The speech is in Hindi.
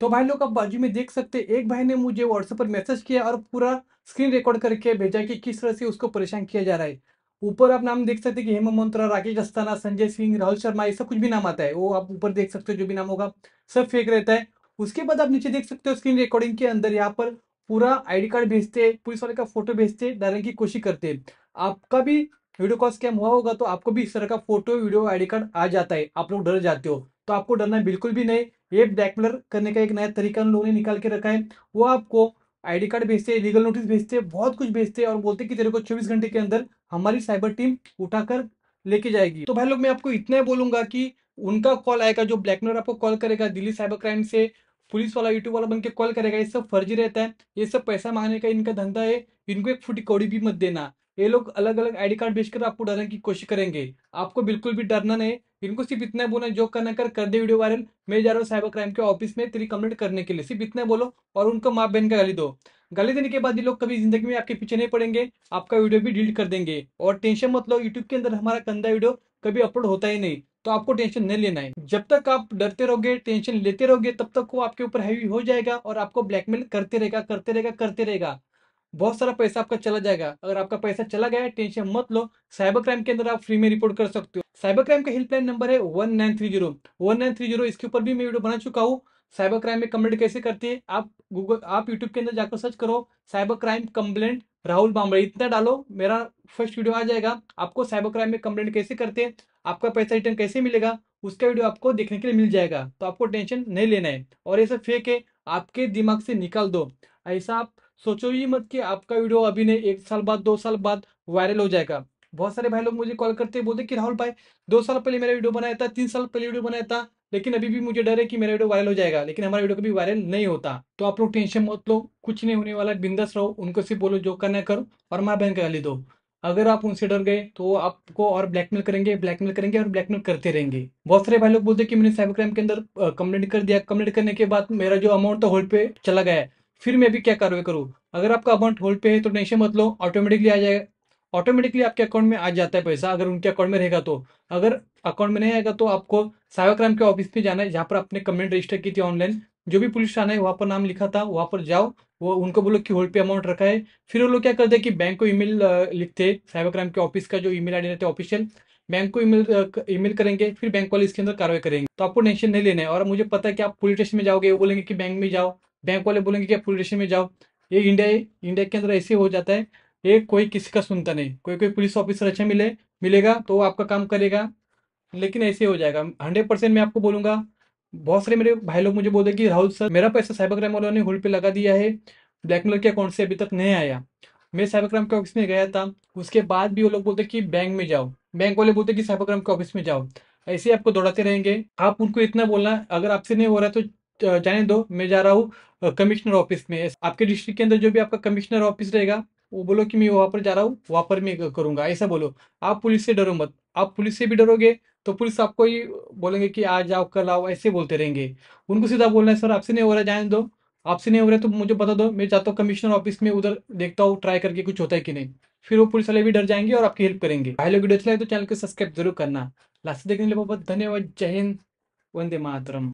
तो भाई लोग आप बाजू में देख सकते हैं एक भाई ने मुझे व्हाट्सएप पर मैसेज किया और पूरा स्क्रीन रिकॉर्ड करके भेजा कि किस तरह से उसको परेशान किया जा रहा है ऊपर आप नाम देख सकते हैं कि हेमंत मंत्रा राकेश अस्थाना संजय सिंह राहुल शर्मा ऐसा कुछ भी नाम आता है वो आप ऊपर देख सकते हो जो भी नाम होगा सब फेक रहता है उसके बाद आप नीचे देख सकते हो स्क्रीन रिकॉर्डिंग के अंदर यहाँ पर पूरा आईडी कार्ड भेजते पुलिस वाले का फोटो भेजते डालने की कोशिश करते हैं आपका भी वीडियो कॉल स्कैम हुआ होगा तो आपको भी इस तरह का फोटो वीडियो आईडी कार्ड आ जाता है आप लोग डर जाते हो तो आपको डरना बिल्कुल भी नहीं ये ब्लैकमेलर करने का एक नया तरीका उन लोगों ने निकाल के रखा है वो आपको आईडी कार्ड भेजते हैं लीगल नोटिस भेजते हैं बहुत कुछ भेजते हैं और बोलते हैं कि तेरे को 24 घंटे के अंदर हमारी साइबर टीम उठाकर लेके जाएगी तो भाई लोग मैं आपको इतना ही बोलूंगा कि उनका कॉल आएगा जो ब्लैकमेलर आपको कॉल करेगा दिल्ली साइबर क्राइम से पुलिस वाला यूट्यूब वाला बन कॉल करेगा ये सब फर्जी रहता है ये सब पैसा मांगने का इनका धंधा है इनको एक फुटी कौड़ी भी मत देना ये लोग अलग अलग आईडी कार्ड बेचकर आपको डरने की कोशिश करेंगे आपको बिल्कुल भी डरना नहीं इनको सिर्फ इतना बोलना जो करना कर कर दे वीडियो वायरल मैं जा रहा हूँ साइबर क्राइम के ऑफिस में तेरी कंप्लेंट करने के लिए सिर्फ इतना बोलो और उनको माँ बहन का गाली दो गाली देने के बाद ये लोग कभी जिंदगी में आपके पीछे नहीं पड़ेंगे आपका वीडियो भी डिलीट कर देंगे और टेंशन मत लो यूट्यूब के अंदर हमारा कंधा वीडियो कभी अपलोड होता ही नहीं तो आपको टेंशन नहीं लेना है जब तक आप डरते रहोगे टेंशन लेते रहोगे तब तक वो आपके ऊपर हैवी हो जाएगा और आपको ब्लैकमेल करते रहेगा करते रहेगा करते रहेगा बहुत सारा पैसा आपका चला जाएगा अगर आपका पैसा चला गया टेंशन मत लो साइबर क्राइम के अंदर आप फ्री में रिपोर्ट कर सकते हो साइबर क्राइम का हेल्पलाइन नंबर है one nine three zero one nine three zero इसके ऊपर भी मैं वीडियो बना चुका हूँ साइबर क्राइम में कंप्लेंट कैसे करती है आप गूगल आप यूट्यूब के अंदर जाकर सर्च करो cyber crime complaint Rahul Bamde इतना डालो मेरा फर्स्ट वीडियो आ जाएगा आपको साइबर क्राइम में कंप्लेंट कैसे करते हैं आपका पैसा रिटर्न कैसे मिलेगा उसका वीडियो आपको देखने के लिए मिल जाएगा तो आपको टेंशन नहीं लेना है और ये सब फेक है आपके दिमाग से निकाल दो ऐसा आप सोचो ही मत कि आपका वीडियो अभी नहीं एक साल बाद दो साल बाद वायरल हो जाएगा बहुत सारे भाई लोग मुझे कॉल करते बोलते कि राहुल भाई दो साल पहले मेरा वीडियो बनाया था तीन साल पहले वीडियो बनाया था लेकिन अभी भी मुझे डर है कि मेरा वीडियो वायरल हो जाएगा लेकिन हमारा वीडियो कभी वायरल नहीं होता तो आप लोग टेंशन मत लो कुछ नहीं होने वाला बिंदस रहो उनको सिर्फ बोलो जो करना करो और माँ बहन का गाली दो अगर आप उनसे डर गए तो आपको और ब्लैकमेल करेंगे ब्लैकमेल करेंगे और ब्लैकमेल करते रहेंगे बहुत सारे भाई लोग बोलते कि मैंने साइबर क्राइम के अंदर कंप्लेंट कर दिया कंप्लेंट करने के बाद मेरा जो अमाउंट था होल्ड पे चला गया है फिर मैं भी क्या कार्रवाई करूँ अगर आपका अकाउंट होल्ड पे है तो टेंशन मत लो ऑटोमेटिकली आ जाएगा ऑटोमेटिकली आपके अकाउंट में आ जाता है पैसा अगर उनके अकाउंट में रहेगा तो अगर अकाउंट में नहीं आएगा तो आपको साइबर क्राइम के ऑफिस पे जाना है जहाँ पर आपने कंप्लेंट रजिस्टर की थी ऑनलाइन जो भी पुलिस थाना है वहाँ पर नाम लिखा था वहाँ पर जाओ वो उनको बोलो कि होल्ड पे अमाउंट रखा है फिर वो लोग क्या करते हैं कि बैंक को ईमेल लिखते हैं साइबर क्राइम के ऑफिस का जो ईमेल आईडी रहता है ऑफिशियल बैंक को ईमेल ईमेल करेंगे फिर बैंक वाले इसके अंदर कार्रवाई करेंगे तो आपको टेंशन नहीं लेना है और मुझे पता है कि आप पुलिस स्टेशन में जाओगे वो बोलेंगे कि बैंक में जाओ बैंक वाले बोलेंगे क्या पुलिस स्टेशन में जाओ ये इंडिया इंडिया के अंदर ऐसे हो जाता है ये कोई किसी का सुनता नहीं कोई कोई पुलिस ऑफिसर अच्छा मिले मिलेगा तो वो आपका काम करेगा लेकिन ऐसे हो जाएगा हंड्रेड परसेंट मैं आपको बोलूंगा बहुत सारे मेरे भाई लोग मुझे बोलते हैं कि राहुल सर मेरा पैसा साइबर क्राइम वालों ने होल्ड पे लगा दिया है ब्लैकमेलर के अकाउंट से अभी तक नहीं आया मैं साइबर क्राइम के ऑफिस में गया था उसके बाद भी वो लोग बोलते कि बैंक में जाओ बैंक वाले बोलते कि साइबर क्राइम के ऑफिस में जाओ ऐसे आपको दौड़ाते रहेंगे आप उनको इतना बोलना अगर आपसे नहीं हो रहा है तो जाने दो मैं जा रहा हूँ कमिश्नर ऑफिस में आपके डिस्ट्रिक्ट के अंदर जो भी आपका कमिश्नर ऑफिस रहेगा वो बोलो कि मैं वहां पर जा रहा हूँ वहां पर मैं करूंगा ऐसा बोलो आप पुलिस से डरो मत आप पुलिस से भी डरोगे तो पुलिस आपको ही बोलेंगे कि आज आओ कल आओ ऐसे बोलते रहेंगे उनको सीधा बोलना है सर आपसे नहीं हो रहा जाने दो आपसे नहीं हो रहा तो मुझे बता दो मैं जाता हूँ कमिश्नर ऑफिस में उधर देखता हूँ ट्राई करके कुछ होता है कि नहीं फिर वो पुलिस वाले भी डर जाएंगे और आपकी हेल्प करेंगे भाई लोग वीडियो अच्छा लगे तो चैनल को सब्सक्राइब जरूर करना लास्ट देखने के लिए बहुत धन्यवाद जय हिंद वंदे मातरम